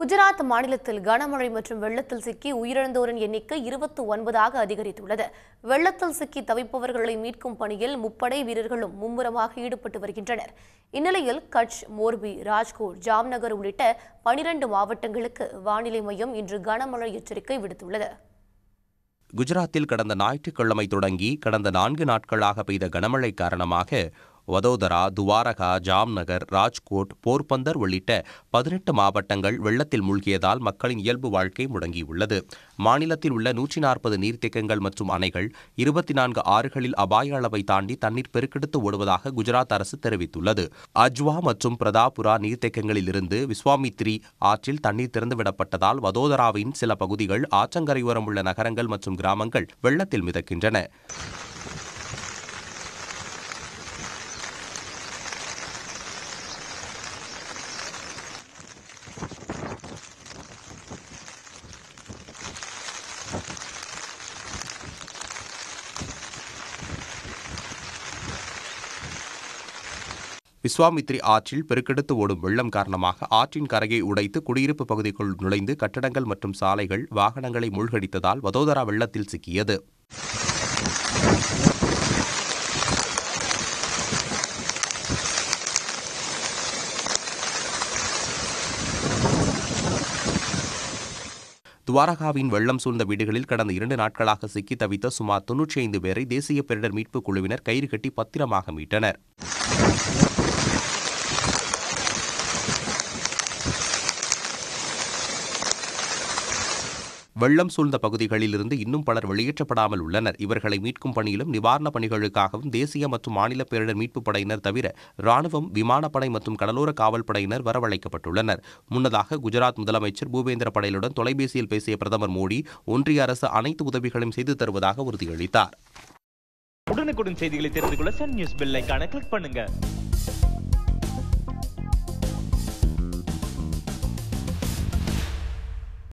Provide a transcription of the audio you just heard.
குஜராத் மாநிலத்தில் கனமழை மற்றும் வெள்ளத்தில் சிக்கி உயிரிழந்தோரின் எண்ணிக்கை இருபத்தி ஒன்பதாக அதிகரித்துள்ளது வெள்ளத்தில் சிக்கி தவிப்பவர்களை மீட்கும் பணியில் முப்படை வீரர்களும் மும்முரமாக ஈடுபட்டு வருகின்றனர் இந்நிலையில் கட்ச் மோர்பி ராஜ்கோட் ஜாம்நகர் உள்ளிட்ட பனிரண்டு மாவட்டங்களுக்கு வானிலை மையம் இன்று கனமழை எச்சரிக்கை விடுத்துள்ளது குஜராத்தில் கடந்த ஞாயிற்றுக்கிழமை தொடங்கி கடந்த நான்கு நாட்களாக பெய்த கனமழை காரணமாக வதோதரா துவாரகா ஜாம்நகர் ராஜ்கோட் போர்பந்தர் உள்ளிட்ட பதினெட்டு மாவட்டங்கள் வெள்ளத்தில் மூழ்கியதால் மக்களின் இயல்பு வாழ்க்கை முடங்கியுள்ளது மாநிலத்தில் உள்ள நூற்றி நாற்பது நீர்த்தேக்கங்கள் மற்றும் அணைகள் இருபத்தி நான்கு ஆறுகளில் அபாய அளவை தாண்டி தண்ணீர் பெருக்கெடுத்து ஓடுவதாக குஜராத் அரசு தெரிவித்துள்ளது அஜ்வா மற்றும் பிரதாபுரா நீர்த்தேக்கங்களிலிருந்து விஸ்வாமித்ரி ஆற்றில் தண்ணீர் திறந்துவிடப்பட்டதால் வதோதராவின் சில பகுதிகள் ஆற்றங்கரையோரம் உள்ள நகரங்கள் மற்றும் கிராமங்கள் வெள்ளத்தில் மிதக்கின்றன விஸ்வாமித்ரி ஆற்றில் பெருக்கெடுத்து ஓடும் வெள்ளம் காரணமாக ஆற்றின் கரையை உடைத்து குடியிருப்பு பகுதிக்குள் நுழைந்து கட்டடங்கள் மற்றும் சாலைகள் வாகனங்களை மூழ்கடித்ததால் வதோதரா வெள்ளத்தில் சிக்கியது துவாரகாவின் வெள்ளம் சூழ்ந்த வீடுகளில் கடந்த இரண்டு நாட்களாக சிக்கி தவித்த சுமார் தொன்னூற்றி ஐந்து பேரை தேசிய பேரிடர் மீட்புக் குழுவினர் கயிறு கட்டி பத்திரமாக மீட்டனர் வெள்ளம் சூழ்ந்த பகுதிகளில் இருந்து இன்னும் பலர் வெளியேற்றப்படாமல் உள்ளனர் இவர்களை மீட்கும் பணியிலும் நிவாரணப் பணிகளுக்காகவும் தேசிய மற்றும் மாநில பேரிடர் மீட்புப் படையினர் தவிர ராணுவம் விமானப்படை மற்றும் கடலோர காவல்படையினர் வரவழைக்கப்பட்டுள்ளனர் முன்னதாக குஜராத் முதலமைச்சர் பூபேந்திர படேலுடன் தொலைபேசியில் பேசிய பிரதமர் மோடி ஒன்றிய அரசு அனைத்து உதவிகளையும் செய்து தருவதாக உறுதியளித்தார் உடனுக்குடன் செய்திகளை தெரிந்து கொள்ள சன் நியூஸ் கிளிக் பண்ணுங்க